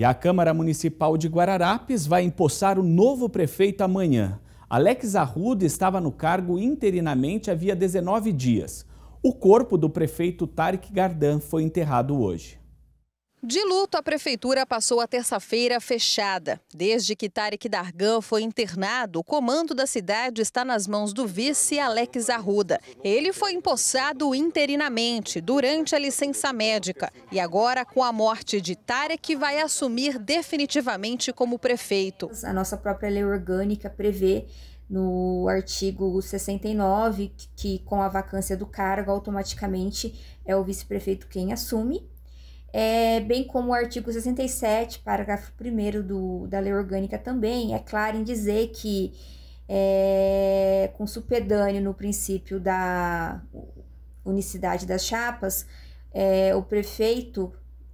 E a Câmara Municipal de Guararapes vai empossar o novo prefeito amanhã. Alex Arruda estava no cargo interinamente havia 19 dias. O corpo do prefeito Tarek Gardan foi enterrado hoje. De luto, a prefeitura passou a terça-feira fechada. Desde que Tarek Dargan foi internado, o comando da cidade está nas mãos do vice Alex Arruda. Ele foi empossado interinamente durante a licença médica e agora, com a morte de Tarek, vai assumir definitivamente como prefeito. A nossa própria lei orgânica prevê no artigo 69 que com a vacância do cargo automaticamente é o vice-prefeito quem assume é, bem como o artigo 67, parágrafo 1 do, da Lei Orgânica também, é claro em dizer que, é, com supedâneo no princípio da unicidade das chapas, é, o prefeito,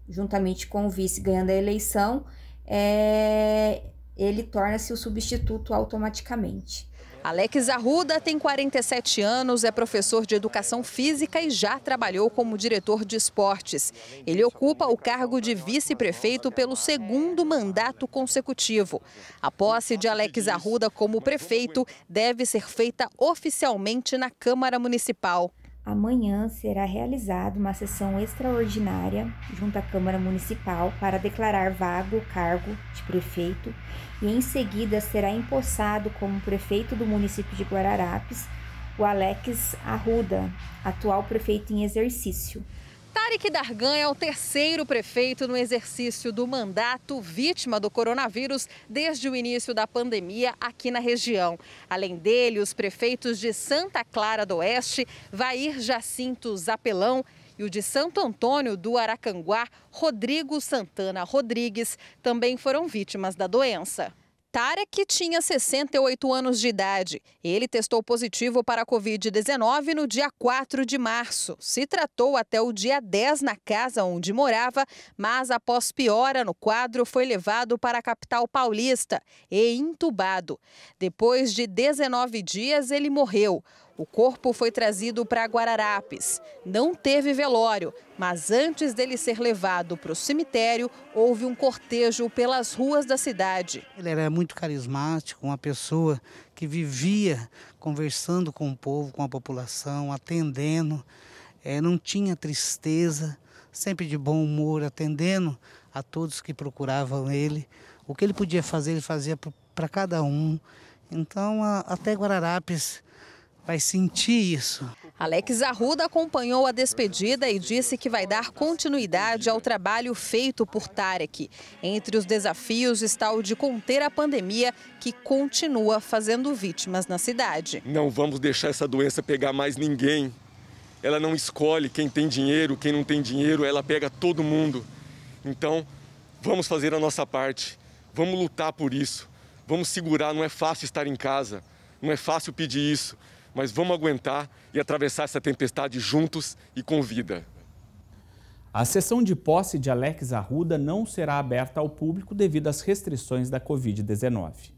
juntamente com o vice ganhando a eleição, é, ele torna-se o substituto automaticamente. Alex Arruda tem 47 anos, é professor de educação física e já trabalhou como diretor de esportes. Ele ocupa o cargo de vice-prefeito pelo segundo mandato consecutivo. A posse de Alex Arruda como prefeito deve ser feita oficialmente na Câmara Municipal. Amanhã será realizada uma sessão extraordinária junto à Câmara Municipal para declarar vago o cargo de prefeito e em seguida será empossado como prefeito do município de Guararapes o Alex Arruda, atual prefeito em exercício. Tarek Dargan é o terceiro prefeito no exercício do mandato vítima do coronavírus desde o início da pandemia aqui na região. Além dele, os prefeitos de Santa Clara do Oeste, Vair Jacinto Zapelão e o de Santo Antônio do Aracanguá, Rodrigo Santana Rodrigues, também foram vítimas da doença é que tinha 68 anos de idade. Ele testou positivo para a Covid-19 no dia 4 de março. Se tratou até o dia 10 na casa onde morava, mas após piora no quadro, foi levado para a capital paulista e entubado. Depois de 19 dias, ele morreu. O corpo foi trazido para Guararapes. Não teve velório, mas antes dele ser levado para o cemitério, houve um cortejo pelas ruas da cidade. Ele era muito carismático, uma pessoa que vivia conversando com o povo, com a população, atendendo, é, não tinha tristeza, sempre de bom humor, atendendo a todos que procuravam ele. O que ele podia fazer, ele fazia para cada um. Então, a, até Guararapes vai sentir isso. Alex Arruda acompanhou a despedida e disse que vai dar continuidade ao trabalho feito por Tarek. Entre os desafios está o de conter a pandemia, que continua fazendo vítimas na cidade. Não vamos deixar essa doença pegar mais ninguém. Ela não escolhe quem tem dinheiro, quem não tem dinheiro, ela pega todo mundo. Então, vamos fazer a nossa parte, vamos lutar por isso, vamos segurar. Não é fácil estar em casa, não é fácil pedir isso mas vamos aguentar e atravessar essa tempestade juntos e com vida. A sessão de posse de Alex Arruda não será aberta ao público devido às restrições da Covid-19.